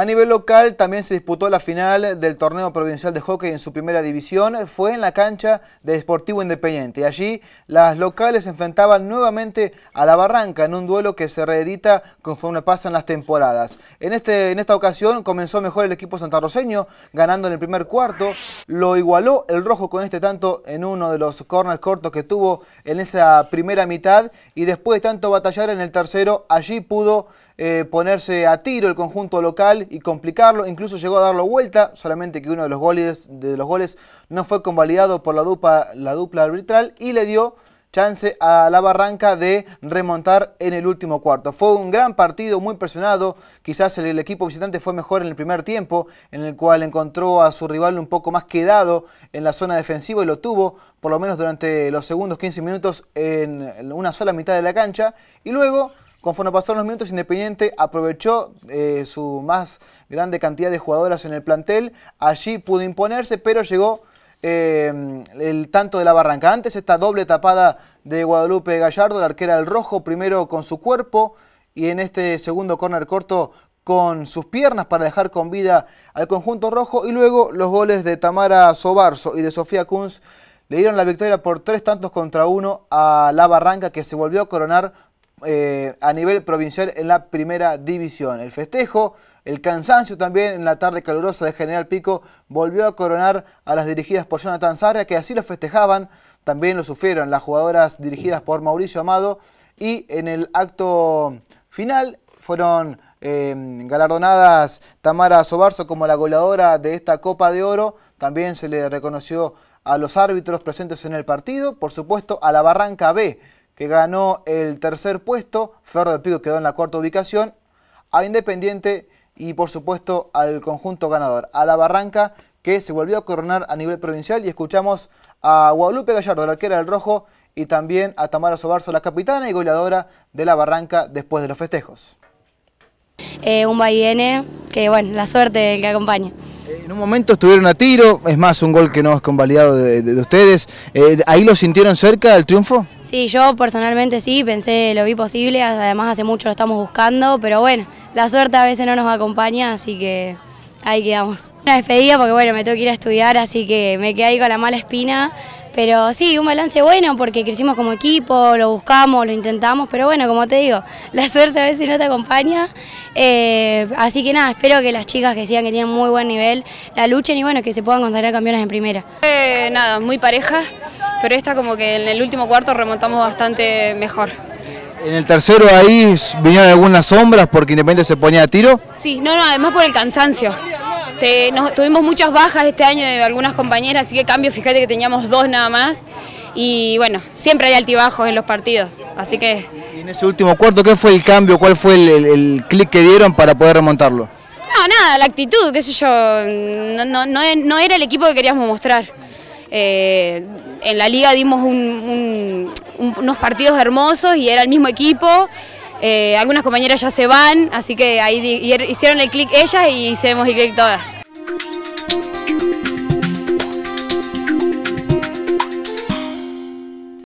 A nivel local también se disputó la final del torneo provincial de hockey en su primera división, fue en la cancha de Sportivo Independiente. Allí las locales se enfrentaban nuevamente a la Barranca en un duelo que se reedita conforme pasan las temporadas. En, este, en esta ocasión comenzó mejor el equipo santarroseño, ganando en el primer cuarto, lo igualó el rojo con este tanto en uno de los corners cortos que tuvo en esa primera mitad y después de tanto batallar en el tercero, allí pudo eh, ponerse a tiro el conjunto local y complicarlo. Incluso llegó a darlo vuelta, solamente que uno de los goles, de los goles no fue convalidado por la dupla, la dupla arbitral y le dio chance a la Barranca de remontar en el último cuarto. Fue un gran partido, muy presionado, quizás el, el, equipo visitante fue mejor en el primer tiempo, en el cual encontró a su rival un poco más quedado en la zona defensiva y lo tuvo por lo menos durante los segundos 15 minutos en una sola mitad de la cancha y luego Conforme pasaron los minutos, Independiente aprovechó eh, su más grande cantidad de jugadoras en el plantel. Allí pudo imponerse, pero llegó eh, el tanto de la barranca. Antes esta doble tapada de Guadalupe Gallardo, la arquera del rojo, primero con su cuerpo y en este segundo córner corto con sus piernas para dejar con vida al conjunto rojo y luego los goles de Tamara Sobarzo y de Sofía Kunz le dieron la victoria por tres tantos contra uno a La Barranca que se volvió a coronar eh, a nivel provincial en la primera división. El festejo, el cansancio también en la tarde calurosa de General Pico volvió a coronar a las dirigidas por Jonathan Sarria, que así lo festejaban, también lo sufrieron las jugadoras dirigidas por Mauricio Amado y en el acto final fueron em, galardonadas Tamara Sobarzo como la goleadora de esta Copa de Oro, también se le reconoció a los árbitros presentes en el partido, por supuesto a la Barranca B, que ganó el tercer puesto, Ferro del Pico quedó en la cuarta ubicación, a Independiente y por supuesto al conjunto ganador, a la Barranca, que se volvió a coronar a nivel provincial y escuchamos a Guadalupe Gallardo, la arquera del Rojo, y también a Tamara Sobarzo, la capitana y goleadora de la Barranca después de los festejos. Eh, un eh, que bueno, la suerte que acompaña. En un momento estuvieron a tiro, es más, un gol que no es convalidado de, ustedes. Eh, ¿Ahí lo sintieron cerca del triunfo? Sí, yo personalmente sí, pensé, lo vi posible, además hace mucho lo estamos buscando, pero bueno, la suerte a veces no nos acompaña, así que ahí quedamos. Una despedida porque bueno, me tengo que ir a estudiar, así que me quedé ahí con la mala espina. Pero sí, un balance bueno porque crecimos como equipo, lo buscamos, lo intentamos, pero bueno, como te digo, la suerte a veces no te acompaña. Eh, así que nada, espero que las chicas que sigan que tienen muy buen nivel la luchen y bueno, que se puedan consagrar campeonas en primera. Eh, nada, muy pareja, pero esta como que en el último cuarto remontamos bastante mejor. En el tercero ahí vinieron algunas sombras porque Independiente se ponía a tiro. Sí, no, no, además por el cansancio. tuvimos muchas bajas este año de algunas compañeras, así que cambio, fíjate que teníamos dos nada más. Y bueno, siempre hay altibajos en los partidos, así que... ¿Y en ese último cuarto qué fue el cambio? ¿Cuál fue el, clic que dieron para poder remontarlo? No, nada, la actitud, qué sé yo, no, no, era el equipo que queríamos mostrar. Eh, en la liga dimos un, unos partidos hermosos y era el mismo equipo. Eh, algunas compañeras ya se van, así que ahí er- hicieron el clic ellas y hicimos el clic todas.